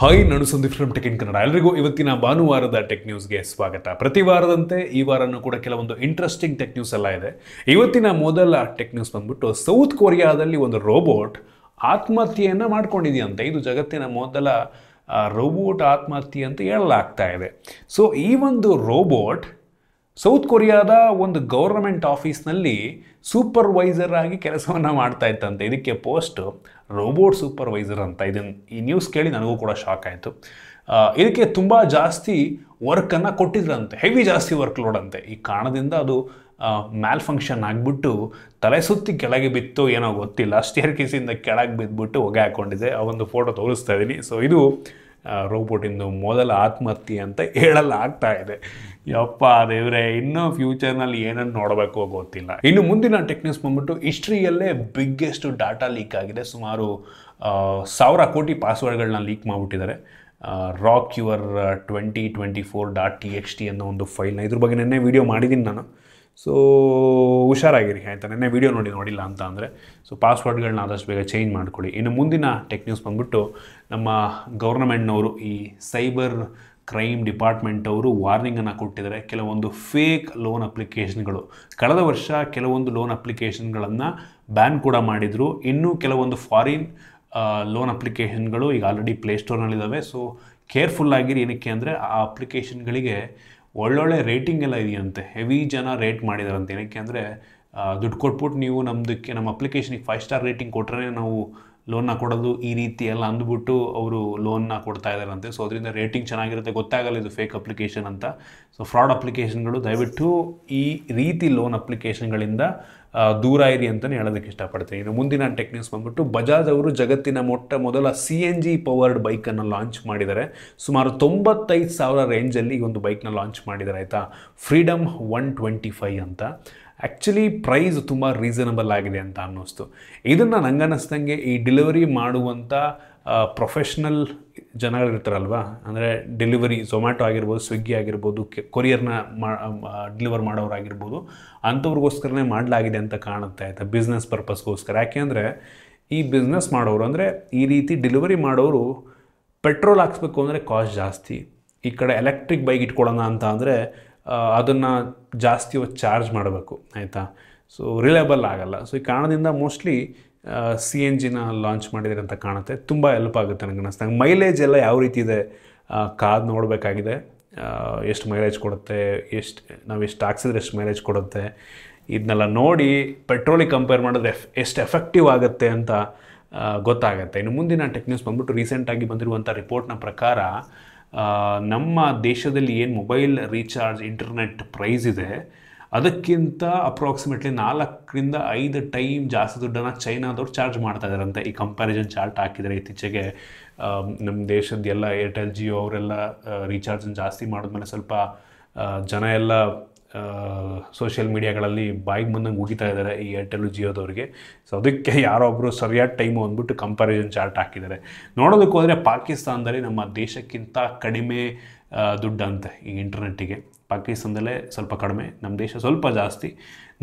hi ನಾನು Sandeep from tech in Kannada ಎಲ್ಲರಿಗೂ ಇವತ್ತಿನ ಭಾನುವಾರದ ಟೆಕ್ ನ್ಯೂಸ್ಗೆ ಸ್ವಾಗತ ಪ್ರತಿ ವಾರದಂತೆ ಈ ವಾರನೂ ಕೂಡ ಕೆಲವೊಂದು ಇಂಟ್ರೆಸ್ಟಿಂಗ್ ಟೆಕ್ ನ್ಯೂಸ್ ಎಲ್ಲ ಇದೆ ಇವತ್ತಿನ ಮೊದಲ ಟೆಕ್ ನ್ಯೂಸ್ ಬಂದ್ಬಿಟ್ಟು ಸೌತ್ ಕೊರಿಯಾದಲ್ಲಿ ಒಂದು ರೋಬೋಟ್ ಆತ್ಮಹತ್ಯೆಯನ್ನು ಮಾಡ್ಕೊಂಡಿದೆಯಂತೆ ಇದು ಜಗತ್ತಿನ ಮೊದಲ ರೋಬೋಟ್ ಆತ್ಮಹತ್ಯೆ ಅಂತ ಹೇಳಲಾಗ್ತಾ ಇದೆ ಸೊ ಈ ಒಂದು ರೋಬೋಟ್ ಸೌತ್ ಕೊರಿಯಾದ ಒಂದು ಗೌರ್ಮೆಂಟ್ ಆಫೀಸ್ನಲ್ಲಿ ಸೂಪರ್ವೈಸರ್ ಆಗಿ ಕೆಲಸವನ್ನು ಮಾಡ್ತಾ ಇತ್ತಂತೆ ಇದಕ್ಕೆ ಪೋಸ್ಟ್ ರೋಬೋಟ್ ಸೂಪರ್ವೈಸರ್ ಅಂತ ಇದನ್ನು ಈ ನ್ಯೂಸ್ ಕೇಳಿ ನನಗೂ ಕೂಡ ಶಾಕ್ ಆಯಿತು ಇದಕ್ಕೆ ತುಂಬ ಜಾಸ್ತಿ ವರ್ಕನ್ನು ಕೊಟ್ಟಿದ್ರಂತೆ ಹೆವಿ ಜಾಸ್ತಿ ವರ್ಕ್ ಲೋಡ್ ಅಂತೆ ಈ ಕಾರಣದಿಂದ ಅದು ಮ್ಯಾಲ್ ಫಂಕ್ಷನ್ ಆಗಿಬಿಟ್ಟು ತಲೆ ಸುತ್ತಿ ಕೆಳಗೆ ಬಿತ್ತು ಏನೋ ಗೊತ್ತಿಲ್ಲ ಸ್ಟೇರ್ ಕೇಸಿಂದ ಕೆಳಗೆ ಬಿದ್ದುಬಿಟ್ಟು ಹೊಗೆ ಹಾಕ್ಕೊಂಡಿದೆ ಆ ಒಂದು ಫೋಟೋ ತೋರಿಸ್ತಾ ಇದ್ದೀನಿ ಸೊ ಇದು ರೋಬೋಟಿಂದು ಮೊದಲ ಆತ್ಮಹತ್ಯೆ ಅಂತ ಹೇಳಲಾಗ್ತಾ ಇದೆ ಯಪ್ಪ ದೇವ್ರೆ ಇನ್ನೂ ಫ್ಯೂಚರ್ನಲ್ಲಿ ಏನನ್ನು ನೋಡಬೇಕು ಗೊತ್ತಿಲ್ಲ ಇನ್ನು ಮುಂದಿನ ಟೆಕ್ನಿಕ್ಸ್ ಬಂದ್ಬಿಟ್ಟು ಹಿಸ್ಟ್ರಿಯಲ್ಲೇ ಬಿಗ್ಗೆಸ್ಟ್ ಡಾಟಾ ಲೀಕ್ ಆಗಿದೆ ಸುಮಾರು ಸಾವಿರ ಕೋಟಿ ಪಾಸ್ವರ್ಡ್ಗಳನ್ನ ಲೀಕ್ ಮಾಡಿಬಿಟ್ಟಿದ್ದಾರೆ rock your twenty twenty four dot T X T ಅನ್ನೋ ಒಂದು ಫೈಲ್ನ ಇದ್ರ ಬಗ್ಗೆ ನೆನ್ನೆ ವೀಡಿಯೋ ಮಾಡಿದ್ದೀನಿ ನಾನು ಸೊ ಹುಷಾರಾಗಿರಿ ಆಯಿತಾ ನೆನ್ನೆ ವೀಡಿಯೋ ನೋಡಿ ನೋಡಿಲ್ಲ ಅಂತ ಅಂದರೆ ಸೊ ಪಾಸ್ವರ್ಡ್ಗಳನ್ನ ಆದಷ್ಟು ಬೇಗ ಚೇಂಜ್ ಮಾಡ್ಕೊಳ್ಳಿ ಇನ್ನು ಮುಂದಿನ ಟೆಕ್ ನ್ಯೂಸ್ ಬಂದುಬಿಟ್ಟು ನಮ್ಮ ಗೌರ್ನಮೆಂಟ್ನವರು ಈ ಸೈಬರ್ ಕ್ರೈಮ್ ಡಿಪಾರ್ಟ್ಮೆಂಟ್ ಅವರು ವಾರ್ನಿಂಗನ್ನು ಕೊಟ್ಟಿದ್ದಾರೆ ಕೆಲವೊಂದು ಫೇಕ್ ಲೋನ್ ಅಪ್ಲಿಕೇಶನ್ಗಳು ಕಳೆದ ವರ್ಷ ಕೆಲವೊಂದು ಲೋನ್ ಅಪ್ಲಿಕೇಶನ್ಗಳನ್ನು ಬ್ಯಾನ್ ಕೂಡ ಮಾಡಿದರು ಇನ್ನೂ ಕೆಲವೊಂದು ಫಾರಿನ್ ಲೋನ್ ಅಪ್ಲಿಕೇಶನ್ಗಳು ಈಗ ಆಲ್ರೆಡಿ ಪ್ಲೇಸ್ಟೋರ್ನಲ್ಲಿದ್ದಾವೆ ಸೊ ಕೇರ್ಫುಲ್ ಆಗಿರಿ ಏನಕ್ಕೆ ಅಂದರೆ ಆ ಅಪ್ಲಿಕೇಶನ್ಗಳಿಗೆ ಒಳ್ಳೊಳ್ಳೆ ರೇಟಿಂಗ್ ಎಲ್ಲ ಇದೆಯಂತೆ ಹೆವಿ ಜನ ರೇಟ್ ಮಾಡಿದಾರಂತೆ ಏನಕ್ಕೆ ಅಂದರೆ ದುಡ್ಡು ಕೊಟ್ಬಿಟ್ಟು ನೀವು ನಮ್ಮದಕ್ಕೆ ನಮ್ಮ ಅಪ್ಲಿಕೇಶನಿಗೆ ಫೈವ್ ಸ್ಟಾರ್ ರೇಟಿಂಗ್ ಕೊಟ್ಟರೆ ನಾವು ಲೋನ್ನ ಕೊಡೋದು ಈ ರೀತಿ ಎಲ್ಲ ಅಂದ್ಬಿಟ್ಟು ಅವರು ಲೋನ್ನ ಕೊಡ್ತಾ ಇದ್ದಾರಂತೆ ಸೊ ಅದರಿಂದ ರೇಟಿಂಗ್ ಚೆನ್ನಾಗಿರುತ್ತೆ ಗೊತ್ತಾಗಲ್ಲ ಇದು ಫೇಕ್ ಅಪ್ಲಿಕೇಶನ್ ಅಂತ ಸೊ ಫ್ರಾಡ್ ಅಪ್ಲಿಕೇಶನ್ಗಳು ದಯವಿಟ್ಟು ಈ ರೀತಿ ಲೋನ್ ಅಪ್ಲಿಕೇಶನ್ಗಳಿಂದ ದೂರ ಇರಿ ಅಂತಲೇ ಹೇಳೋದಕ್ಕೆ ಇಷ್ಟಪಡ್ತೀನಿ ಇನ್ನು ಮುಂದಿನ ಟೆಕ್ನಿಕ್ಸ್ ಬಂದ್ಬಿಟ್ಟು ಬಜಾಜ್ ಅವರು ಜಗತ್ತಿನ ಮೊಟ್ಟ ಮೊದಲ ಸಿ ಎನ್ ಜಿ ಪವರ್ಡ್ ಬೈಕನ್ನು ಲಾಂಚ್ ಮಾಡಿದ್ದಾರೆ ಸುಮಾರು ತೊಂಬತ್ತೈದು ಸಾವಿರ ರೇಂಜಲ್ಲಿ ಈ ಒಂದು ಬೈಕ್ನ ಲಾಂಚ್ ಮಾಡಿದ್ದಾರೆ ಆಯಿತಾ ಫ್ರೀಡಮ್ ಒನ್ ಟ್ವೆಂಟಿ ಫೈ ಅಂತ ಆ್ಯಕ್ಚುಲಿ ಪ್ರೈಸ್ ತುಂಬ ರೀಸನಬಲ್ ಆಗಿದೆ ಅಂತ ಅನ್ನಿಸ್ತು ಇದನ್ನು ನನಗನ್ನಿಸ್ದಂಗೆ ಈ ಡೆಲಿವರಿ ಮಾಡುವಂಥ ಪ್ರೊಫೆಷ್ನಲ್ ಜನಗಳಿರ್ತಾರಲ್ವ ಅಂದರೆ ಡೆಲಿವರಿ ಝೊಮ್ಯಾಟೊ ಆಗಿರ್ಬೋದು ಸ್ವಿಗ್ಗಿ ಆಗಿರ್ಬೋದು ಕೊರಿಯರ್ನ ಮಾ ಡೆಲಿವರ್ ಮಾಡೋರಾಗಿರ್ಬೋದು ಅಂಥವ್ರಿಗೋಸ್ಕರನೇ ಮಾಡಲಾಗಿದೆ ಅಂತ ಕಾಣುತ್ತೆ ಆಯಿತಾ ಬಿಸ್ನೆಸ್ ಪರ್ಪಸ್ಗೋಸ್ಕರ ಯಾಕೆಂದರೆ ಈ ಬಿಸ್ನೆಸ್ ಮಾಡೋರು ಅಂದರೆ ಈ ರೀತಿ ಡೆಲಿವರಿ ಮಾಡೋರು ಪೆಟ್ರೋಲ್ ಹಾಕ್ಸ್ಬೇಕು ಅಂದರೆ ಕಾಸ್ಟ್ ಜಾಸ್ತಿ ಈ ಕಡೆ ಎಲೆಕ್ಟ್ರಿಕ್ ಬೈಕ್ ಇಟ್ಕೊಳ್ಳೋಣ ಅಂತ ಅಂದರೆ ಅದನ್ನು ಜಾಸ್ತಿ ಚಾರ್ಜ್ ಮಾಡಬೇಕು ಆಯಿತಾ ಸೊ ರಿಲೇಬಲ್ ಆಗಲ್ಲ ಸೊ ಈ ಕಾರಣದಿಂದ ಮೋಸ್ಟ್ಲಿ ಸಿ ಎನ್ ಜಿನ ಲಾಂಚ್ ಮಾಡಿದ್ದಾರೆ ಅಂತ ಕಾಣುತ್ತೆ ತುಂಬ ಹೆಲ್ಪ್ ಆಗುತ್ತೆ ನನಗೆ ಅನ್ನಿಸ್ದಂಗೆ ಮೈಲೇಜ್ ಎಲ್ಲ ಯಾವ ರೀತಿ ಇದೆ ಕಾದು ನೋಡಬೇಕಾಗಿದೆ ಎಷ್ಟು ಮೈಲೇಜ್ ಕೊಡುತ್ತೆ ಎಷ್ಟು ನಾವು ಎಷ್ಟು ಹಾಕ್ಸಿದ್ರೆ ಎಷ್ಟು ಮೈಲೇಜ್ ಕೊಡುತ್ತೆ ಇದನ್ನೆಲ್ಲ ನೋಡಿ ಪೆಟ್ರೋಲಿಗೆ ಕಂಪೇರ್ ಮಾಡಿದ್ರೆ ಎಫ್ ಎಷ್ಟು ಎಫೆಕ್ಟಿವ್ ಆಗುತ್ತೆ ಅಂತ ಗೊತ್ತಾಗುತ್ತೆ ಇನ್ನು ಮುಂದಿನ ಟೆಕ್ನಿಕ್ಸ್ ಬಂದ್ಬಿಟ್ಟು ರೀಸೆಂಟಾಗಿ ಬಂದಿರುವಂಥ ರಿಪೋರ್ಟ್ನ ಪ್ರಕಾರ ನಮ್ಮ ದೇಶದಲ್ಲಿ ಏನು ಮೊಬೈಲ್ ರೀಚಾರ್ಜ್ ಇಂಟರ್ನೆಟ್ ಪ್ರೈಸ್ ಇದೆ ಅದಕ್ಕಿಂತ ಅಪ್ರಾಕ್ಸಿಮೇಟ್ಲಿ ನಾಲ್ಕರಿಂದ ಐದು ಟೈಮ್ ಜಾಸ್ತಿ ದುಡ್ಡನ್ನು ಚೈನಾದವ್ರು ಚಾರ್ಜ್ ಮಾಡ್ತಾ ಇದ್ದಾರಂತೆ ಈ ಕಂಪ್ಯಾರಿಸನ್ ಚಾರ್ಟ್ ಹಾಕಿದರೆ ಇತ್ತೀಚೆಗೆ ನಮ್ಮ ದೇಶದ ಎಲ್ಲ ಏರ್ಟೆಲ್ ಜಿಯೋ ಅವರೆಲ್ಲ ರೀಚಾರ್ಜನ್ನು ಜಾಸ್ತಿ ಮಾಡಿದ್ಮೇಲೆ ಸ್ವಲ್ಪ ಜನ ಎಲ್ಲ ಸೋಷಿಯಲ್ ಮೀಡಿಯಾಗಳಲ್ಲಿ ಬಾಯಿಗೆ ಮುಂದಂಗೆ ಮುಗಿತಾ ಇದ್ದಾರೆ ಈ ಏರ್ಟೆಲ್ ಜಿಯೋದವ್ರಿಗೆ ಸೊ ಅದಕ್ಕೆ ಯಾರೊಬ್ಬರು ಸರಿಯಾದ ಟೈಮು ಅಂದ್ಬಿಟ್ಟು ಕಂಪ್ಯಾರಿಸನ್ ಚಾರ್ಟ್ ಹಾಕಿದ್ದಾರೆ ನೋಡೋದಕ್ಕೆ ಹೋದರೆ ಪಾಕಿಸ್ತಾನದಲ್ಲಿ ನಮ್ಮ ದೇಶಕ್ಕಿಂತ ಕಡಿಮೆ ದುಡ್ಡಂತೆ ಈ ಇಂಟರ್ನೆಟ್ಟಿಗೆ ಪಾಕಿಸ್ತಾನದಲ್ಲೇ ಸ್ವಲ್ಪ ಕಡಿಮೆ ನಮ್ಮ ದೇಶ ಸ್ವಲ್ಪ ಜಾಸ್ತಿ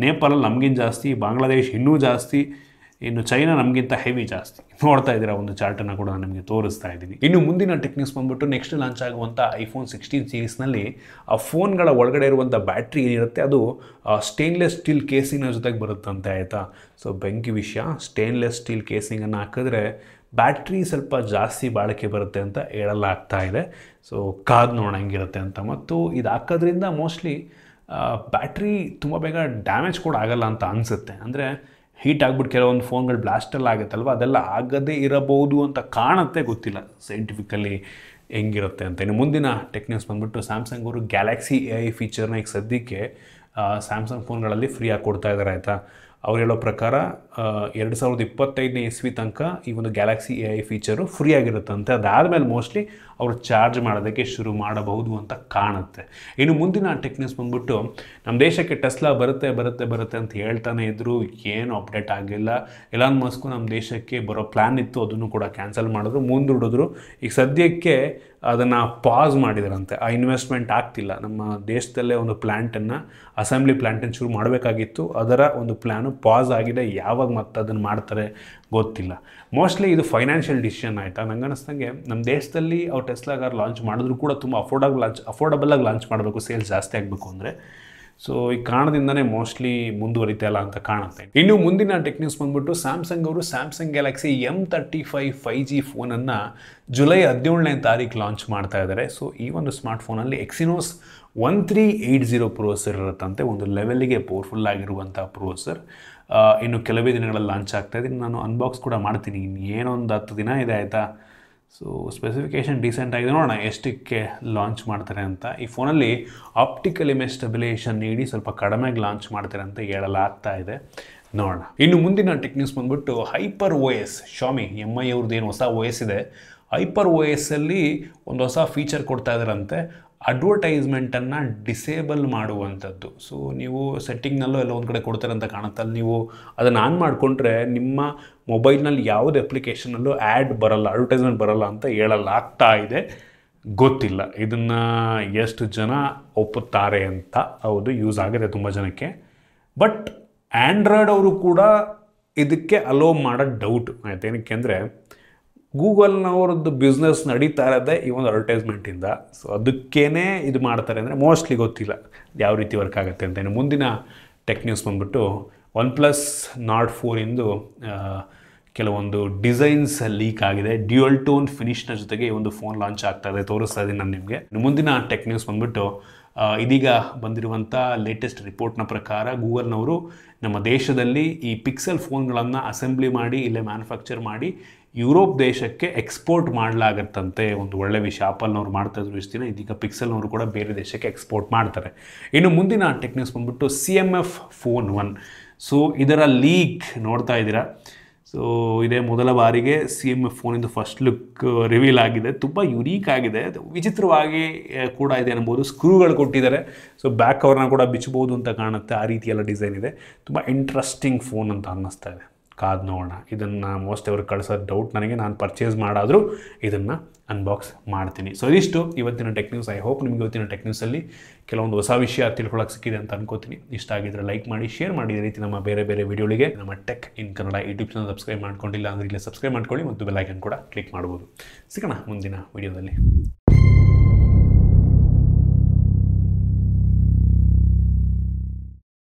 ನೇಪಾಳಲ್ಲಿ ನಮಗಿಂತ ಜಾಸ್ತಿ ಬಾಂಗ್ಲಾದೇಶ್ ಇನ್ನೂ ಜಾಸ್ತಿ ಇನ್ನು ಚೈನಾ ನಮಗಿಂತ ಹೆವಿ ಜಾಸ್ತಿ ನೋಡ್ತಾ ಇದ್ದೀರಾ ಒಂದು ಚಾರ್ಟನ್ನು ಕೂಡ ನಾನು ನಿಮಗೆ ತೋರಿಸ್ತಾ ಇದ್ದೀನಿ ಇನ್ನು ಮುಂದಿನ ಟೆಕ್ನಿಕ್ಸ್ ಬಂದುಬಿಟ್ಟು ನೆಕ್ಸ್ಟ್ ಲಾಂಚ್ ಆಗುವಂಥ ಐಫೋನ್ ಸಿಕ್ಸ್ಟೀನ್ ಸೀರೀಸ್ನಲ್ಲಿ ಆ ಫೋನ್ಗಳ ಒಳಗಡೆ ಇರುವಂಥ ಬ್ಯಾಟ್ರಿ ಏನಿರುತ್ತೆ ಅದು ಸ್ಟೇನ್ಲೆಸ್ ಸ್ಟೀಲ್ ಕೇಸಿಂಗ್ನ ಜೊತೆಗೆ ಬರುತ್ತಂತೆ ಆಯಿತಾ ಸೊ ಬೆಂಕಿ ವಿಷಯ ಸ್ಟೇನ್ಲೆಸ್ ಸ್ಟೀಲ್ ಕೇಸಿಂಗನ್ನು ಹಾಕಿದ್ರೆ ಬ್ಯಾಟ್ರಿ ಸ್ವಲ್ಪ ಜಾಸ್ತಿ ಬಾಳಿಕೆ ಬರುತ್ತೆ ಅಂತ ಹೇಳಲಾಗ್ತಾ ಇದೆ ಸೊ ಕಾದು ನೋಡೋಂಗಿರುತ್ತೆ ಅಂತ ಮತ್ತು ಇದು ಹಾಕೋದ್ರಿಂದ ಮೋಸ್ಟ್ಲಿ ಬ್ಯಾಟ್ರಿ ತುಂಬ ಬೇಗ ಡ್ಯಾಮೇಜ್ ಕೂಡ ಆಗಲ್ಲ ಅಂತ ಅನಿಸುತ್ತೆ ಅಂದರೆ ಹೀಟ್ ಆಗ್ಬಿಟ್ಟು ಕೆಲವೊಂದು ಫೋನ್ಗಳು ಬ್ಲಾಸ್ಟೆಲ್ಲ ಆಗುತ್ತಲ್ವ ಅದೆಲ್ಲ ಆಗದೇ ಇರಬಹುದು ಅಂತ ಕಾಣುತ್ತೆ ಗೊತ್ತಿಲ್ಲ ಸೈಂಟಿಫಿಕಲಿ ಹೆಂಗಿರುತ್ತೆ ಅಂತ ಇನ್ನು ಮುಂದಿನ ಟೆಕ್ನಿಕ್ಸ್ ಬಂದುಬಿಟ್ಟು ಸ್ಯಾಮ್ಸಂಗ್ ಅವರು ಗ್ಯಾಲಕ್ಸಿ ಎ ಐ ಫೀಚರ್ನ ಈಗ ಸದ್ಯಕ್ಕೆ ಸ್ಯಾಮ್ಸಂಗ್ ಫೋನ್ಗಳಲ್ಲಿ ಫ್ರೀಯಾಗಿ ಕೊಡ್ತಾ ಇದ್ದಾರೆ ಆಯಿತಾ ಅವ್ರು ಹೇಳೋ ಪ್ರಕಾರ ಎರಡು ಸಾವಿರದ ಇಪ್ಪತ್ತೈದನೇ ಇಸ್ವಿ ತನಕ ಈ ಒಂದು Galaxy A I feature free ಆಗಿರುತ್ತಂತೆ ಅದಾದಮೇಲೆ ಮೋಸ್ಟ್ಲಿ ಅವರು ಚಾರ್ಜ್ ಮಾಡೋದಕ್ಕೆ ಶುರು ಮಾಡಬಹುದು ಅಂತ ಕಾಣುತ್ತೆ ಇನ್ನು ಮುಂದಿನ ಟೆಕ್ನಿಕ್ಸ್ ಬಂದ್ಬಿಟ್ಟು ನಮ್ಮ ದೇಶಕ್ಕೆ ಟೆಸ್ಲಾ ಬರುತ್ತೆ ಬರುತ್ತೆ ಬರುತ್ತೆ ಅಂತ ಹೇಳ್ತಾನೆ ಇದ್ದರು ಏನು ಅಪ್ಡೇಟ್ ಆಗಿಲ್ಲ ಎಲಾನ್ ಮಸ್ಕು ನಮ್ಮ ದೇಶಕ್ಕೆ ಬರೋ ಪ್ಲ್ಯಾನ್ ಇತ್ತು ಅದನ್ನು ಕೂಡ ಕ್ಯಾನ್ಸಲ್ ಮಾಡಿದ್ರು ಮುಂದೂಡಿದ್ರು ಈಗ ಸದ್ಯಕ್ಕೆ ಅದನ್ನು ಪಾಸ್ ಮಾಡಿದರಂತೆ ಆ ಇನ್ವೆಸ್ಟ್ಮೆಂಟ್ ಆಗ್ತಿಲ್ಲ ನಮ್ಮ ದೇಶದಲ್ಲೇ ಒಂದು ಪ್ಲ್ಯಾಂಟನ್ನು ಅಸೆಂಬ್ಲಿ ಪ್ಲ್ಯಾಂಟನ್ನು ಶುರು ಮಾಡಬೇಕಾಗಿತ್ತು ಅದರ ಒಂದು ಪ್ಲ್ಯಾನು ಪಾಸ್ ಆಗಿದೆ ಯಾವಾಗ ಮತ್ತೆ ಅದನ್ನು ಮಾಡ್ತಾರೆ ಗೊತ್ತಿಲ್ಲ ಮೋಸ್ಟ್ಲಿ ಇದು ಫೈನಾನ್ಷಿಯಲ್ ಡಿಸಿಷನ್ ಆಯಿತಾ ನಂಗೆ ಅನ್ನಿಸ್ದಂಗೆ ನಮ್ಮ ದೇಶದಲ್ಲಿ ಅವ್ರು ಟೆಸ್ಲಾಗಾರ್ ಲಾಂಚ್ ಮಾಡಿದ್ರು ಕೂಡ ತುಂಬ ಅಫೋರ್ಡಾಗಿ ಲಾಂಚ್ ಅಫೋರ್ಡಬಲಾಗಿ ಲಾಂಚ್ ಮಾಡಬೇಕು ಸೇಲ್ಸ್ ಜಾಸ್ತಿ ಆಗಬೇಕು ಅಂದರೆ ಸೊ ಈ ಕಾರಣದಿಂದನೇ ಮೋಸ್ಟ್ಲಿ ಮುಂದುವರಿತಲ್ಲ ಅಂತ ಕಾಣುತ್ತೆ ಇನ್ನು ಮುಂದಿನ ಟೆಕ್ ನ್ಯೂಸ್ ಬಂದ್ಬಿಟ್ಟು ಸ್ಯಾಮ್ಸಂಗ್ ಅವರು Samsung Galaxy M thirty five five G ಫೋನನ್ನು ಜುಲೈ ಹದಿನೇಳನೇ ತಾರೀಕು ಲಾಂಚ್ ಮಾಡ್ತಾ ಇದ್ದಾರೆ ಸೊ ಈ ಒಂದು ಸ್ಮಾರ್ಟ್ ಫೋನಲ್ಲಿ Exynos one three eight zero processor ಇರುತ್ತಂತೆ ಒಂದು ಲೆವೆಲ್ಗೆ ಪವರ್ಫುಲ್ ಆಗಿರುವಂಥ ಪ್ರೊಸರ್ ಇನ್ನು ಕೆಲವೇ ದಿನಗಳಲ್ಲಿ ಲಾಂಚ್ ಇದ್ದೀನಿ ನಾನು ಅನ್ಬಾಕ್ಸ್ ಕೂಡ ಮಾಡ್ತೀನಿ ಇನ್ನು ಏನೊಂದು ಹತ್ತು ದಿನ ಇದೆ ಆಯಿತಾ ಸೊ ಸ್ಪೆಸಿಫಿಕೇಷನ್ ಡೀಸೆಂಟ್ ಆಗಿದೆ ನೋಡೋಣ ಎಷ್ಟಕ್ಕೆ ಲಾಂಚ್ ಮಾಡ್ತಾರೆ ಅಂತ ಈ ಫೋನಲ್ಲಿ ಆಪ್ಟಿಕಲ್ ಇಮೇಜ್ ಸ್ಟೆಬಿಲೇಷನ್ ನೀಡಿ ಸ್ವಲ್ಪ ಕಡಿಮೆಗೆ ಲಾಂಚ್ ಮಾಡ್ತಾರೆ ಅಂತ ಹೇಳಲಾಗ್ತಾ ಇದೆ ನೋಡೋಣ ಇನ್ನು ಮುಂದಿನ ಟೆಕ್ನಿಕ್ಸ್ ಬಂದುಬಿಟ್ಟು ಬಂದ್ಬಿಟ್ಟು hyper O S Xiaomi M I ಅವ್ರದ್ದು ಏನು ಹೊಸ ಓ ಎಸ್ ಇದೆ ಹೈಪರ್ ಓ ಎಸ್ಸಲ್ಲಿ ಒಂದು ಹೊಸ ಫೀಚರ್ ಕೊಡ್ತಾ ಇದ್ದಾರಂತೆ ಅಡ್ವರ್ಟೈಸ್ಮೆಂಟನ್ನು ಡಿಸೇಬಲ್ ಮಾಡುವಂಥದ್ದು ಸೊ ನೀವು ಸೆಟ್ಟಿಂಗ್ನಲ್ಲೋ ಎಲ್ಲ ಒಂದು ಕಡೆ ಕೊಡ್ತಾರೆ ಅಂತ ಕಾಣುತ್ತೆ ನೀವು ಅದನ್ನು ಆನ್ ಮಾಡಿಕೊಂಡ್ರೆ ನಿಮ್ಮ ಮೊಬೈಲ್ನಲ್ಲಿ ಯಾವುದೇ ಅಪ್ಲಿಕೇಶನಲ್ಲೂ ಆ್ಯಡ್ ಬರಲ್ಲ ಅಡ್ವರ್ಟೈಸ್ಮೆಂಟ್ ಬರಲ್ಲ ಅಂತ ಹೇಳಲಾಗ್ತಾ ಇದೆ ಗೊತ್ತಿಲ್ಲ ಇದನ್ನು ಎಷ್ಟು ಜನ ಒಪ್ಪುತ್ತಾರೆ ಅಂತ ಹೌದು ಯೂಸ್ ಆಗುತ್ತೆ ತುಂಬ ಜನಕ್ಕೆ ಬಟ್ ಆ್ಯಂಡ್ರಾಯ್ಡ್ ಅವರು ಕೂಡ ಇದಕ್ಕೆ ಅಲೋ ಮಾಡೋ ಡೌಟ್ ಆಯ್ತು ಏನಕ್ಕೆ ಅಂದರೆ ಗೂಗಲ್ನವ್ರದ್ದು ಬಿಸ್ನೆಸ್ ನಡೀತಾ ಇರೋದೇ ಈ ಒಂದು ಅಡ್ವರ್ಟೈಸ್ಮೆಂಟಿಂದ ಸೊ ಅದಕ್ಕೇ ಇದು ಮಾಡ್ತಾರೆ ಅಂದರೆ ಮೋಸ್ಟ್ಲಿ ಗೊತ್ತಿಲ್ಲ ಯಾವ ರೀತಿ ವರ್ಕ್ ಆಗುತ್ತೆ ಅಂತ ಮುಂದಿನ ಟೆಕ್ ನ್ಯೂಸ್ ಬಂದುಬಿಟ್ಟು ಒನ್ ಪ್ಲಸ್ ನಾಟ್ ಫೋರಿಂದು ಕೆಲವೊಂದು ಡಿಸೈನ್ಸ್ ಲೀಕ್ ಆಗಿದೆ ಡ್ಯೂಯಲ್ ಟೋನ್ ಫಿನಿಶ್ನ ಜೊತೆಗೆ ಈ ಒಂದು ಫೋನ್ ಲಾಂಚ್ ಆಗ್ತಾ ಇದೆ ತೋರಿಸ್ತಾ ಇದ್ದೀನಿ ನಾನು ನಿಮಗೆ ಮುಂದಿನ ಟೆಕ್ ನ್ಯೂಸ್ ಬಂದುಬಿಟ್ಟು ಇದೀಗ ಬಂದಿರುವಂಥ ಲೇಟೆಸ್ಟ್ ರಿಪೋರ್ಟ್ನ ಪ್ರಕಾರ ಗೂಗಲ್ನವರು ನಮ್ಮ ದೇಶದಲ್ಲಿ ಈ ಪಿಕ್ಸೆಲ್ ಫೋನ್ಗಳನ್ನು ಅಸೆಂಬ್ಲಿ ಮಾಡಿ ಇಲ್ಲೇ ಮ್ಯಾನುಫ್ಯಾಕ್ಚರ್ ಮಾಡಿ ಯುರೋಪ್ ದೇಶಕ್ಕೆ ಎಕ್ಸ್ಪೋರ್ಟ್ ಮಾಡಲಾಗತ್ತಂತೆ ಒಂದು ಒಳ್ಳೆ ವಿಷಯ ಆಪಲ್ನವ್ರು ಮಾಡ್ತಾ ಇಷ್ಟು ದಿನ ಇದೀಗ ಪಿಕ್ಸೆಲ್ನವರು ಕೂಡ ಬೇರೆ ದೇಶಕ್ಕೆ ಎಕ್ಸ್ಪೋರ್ಟ್ ಮಾಡ್ತಾರೆ ಇನ್ನು ಮುಂದಿನ ಟೆಕ್ನಿಕ್ಸ್ ಬಂದುಬಿಟ್ಟು C M F phone one so ಇದರ ಲೀಕ್ ನೋಡ್ತಾ ಇದ್ದೀರಾ ಸೊ ಇದೇ ಮೊದಲ ಬಾರಿಗೆ ಸಿ ಎಮ್ ಎಫ್ ಫೋನಿಂದು ಫಸ್ಟ್ ಲುಕ್ ರಿವೀಲ್ ಆಗಿದೆ ತುಂಬ ಯುನೀಕ್ ಆಗಿದೆ ವಿಚಿತ್ರವಾಗಿ uh, ಕೂಡ ಇದೆ ಅನ್ಬೋದು ಸ್ಕ್ರೂಗಳು ಕೊಟ್ಟಿದ್ದಾರೆ ಸೊ ಬ್ಯಾಕ್ ಕವರ್ನ ಕೂಡ ಬಿಚ್ಚಬಹುದು ಅಂತ ಕಾಣುತ್ತೆ ಆ ರೀತಿಯೆಲ್ಲ ಡಿಸೈನ್ ಇದೆ ತುಂಬ ಇಂಟ್ರೆಸ್ಟಿಂಗ್ ಫೋನ್ ಅಂತ ಅನ್ನಿಸ್ತಾ ಇದೆ ಕಾದ್ ನೋಡೋಣ ಇದನ್ನು ಮೋಸ್ಟ್ ಅವ್ರಿಗೆ ಕಳಿಸೋ ಡೌಟ್ ನನಗೆ ನಾನು ಪರ್ಚೇಸ್ ಮಾಡಾದರೂ ಇದನ್ನು ಅನ್ಬಾಕ್ಸ್ ಮಾಡ್ತೀನಿ ಸೊ ಇದಿಷ್ಟು ಇವತ್ತಿನ ಟೆಕ್ ನ್ಯೂಸ್ ಐ ಹೋಪ್ ನಿಮಗೆ ಇವತ್ತಿನ ಟೆಕ್ ಕೆಲವೊಂದು ಹೊಸ ವಿಷಯ ತಿಳ್ಕೊಳ್ಳೋಕೆ ಸಿಕ್ಕಿದೆ ಅಂತ ಅನ್ಕೋತೀನಿ ಇಷ್ಟ ಆಗಿದ್ರೆ ಲೈಕ್ ಮಾಡಿ ಶೇರ್ ಮಾಡಿ ಈ ರೀತಿ ನಮ್ಮ ಬೇರೆ ಬೇರೆ ವಿಡಿಯೋಗಳಿಗೆ ನಮ್ಮ tech in Kannada YouTube channel subscribe ಮಾಡ್ಕೊಂಡಿಲ್ಲ ಅಂದರೆ ಇಲ್ಲಿ ಸಬ್ಸ್ಕ್ರೈಬ್ ಮಾಡ್ಕೊಳ್ಳಿ ಮತ್ತು ಬೆಲ್ಲೈಕನ್ ಕೂಡ ಕ್ಲಿಕ್ ಮಾಡ್ಬೋದು ಸಿಗೋಣ ಮುಂದಿನ ವೀಡಿಯೋದಲ್ಲಿ